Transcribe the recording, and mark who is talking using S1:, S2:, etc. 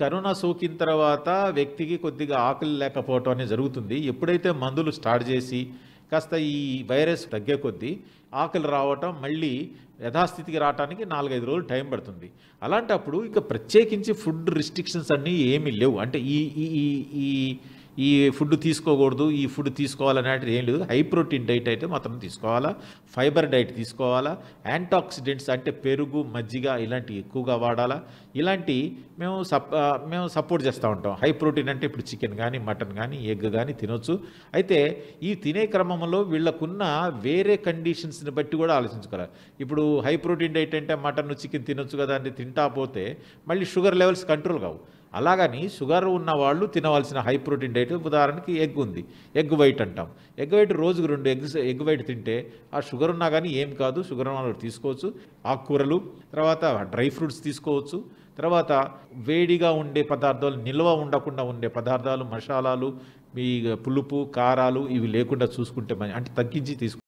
S1: corona సోకిన తర్వాత వ్యక్తికి కొద్దిగా ఆకలి లేకపోవటం అనేది జరుగుతుంది ఎప్పుడైతే మందులు స్టార్ట్ చేసి కాస్త ఈ వైరస్ తగ్గే కొద్దీ ఆకలి రావటం మళ్ళీ యథాస్థితికి రావటానికి నాలుగైదు రోజులు టైం పడుతుంది అలాంటప్పుడు ఇక ప్రత్యేకించి ఫుడ్ రిస్ట్రిక్షన్స్ అన్నీ ఏమీ లేవు అంటే ఈ ఈ ఈ ఈ ఫుడ్ తీసుకోకూడదు ఈ ఫుడ్ తీసుకోవాలనేది ఏం లేదు హై ప్రోటీన్ డైట్ అయితే మాత్రం తీసుకోవాలా ఫైబర్ డైట్ తీసుకోవాలా యాంటాక్సిడెంట్స్ అంటే పెరుగు మజ్జిగ ఇలాంటివి ఎక్కువగా వాడాలా ఇలాంటి మేము సప్ మేము సపోర్ట్ చేస్తూ ఉంటాం హై ప్రోటీన్ అంటే ఇప్పుడు చికెన్ కానీ మటన్ కానీ ఎగ్ కానీ తినొచ్చు అయితే ఈ తినే క్రమంలో వీళ్ళకున్న వేరే కండిషన్స్ని బట్టి కూడా ఆలోచించుకోవాలి ఇప్పుడు హై ప్రోటీన్ డైట్ అంటే మటన్ చికెన్ తినొచ్చు కదా అని తింటా పోతే మళ్ళీ షుగర్ లెవెల్స్ కంట్రోల్ కావు అలాగని షుగర్ ఉన్న వాళ్ళు తినవలసిన హై ప్రోటీన్ డైట్ ఉదాహరణకి ఎగ్ ఉంది ఎగ్ వైట్ అంటాం ఎగ్ వైట్ రోజుకు రెండు ఎగ్స్ ఎగ్ వైట్ తింటే ఆ షుగర్ ఉన్నా కానీ ఏం కాదు షుగర్ ఉన్న వాళ్ళు తీసుకోవచ్చు ఆకుకూరలు తర్వాత డ్రై ఫ్రూట్స్ తీసుకోవచ్చు తర్వాత వేడిగా ఉండే పదార్థాలు నిల్వ ఉండకుండా ఉండే పదార్థాలు మసాలాలు మీ పులుపు కారాలు ఇవి లేకుండా చూసుకుంటే అంటే తగ్గించి తీసుకు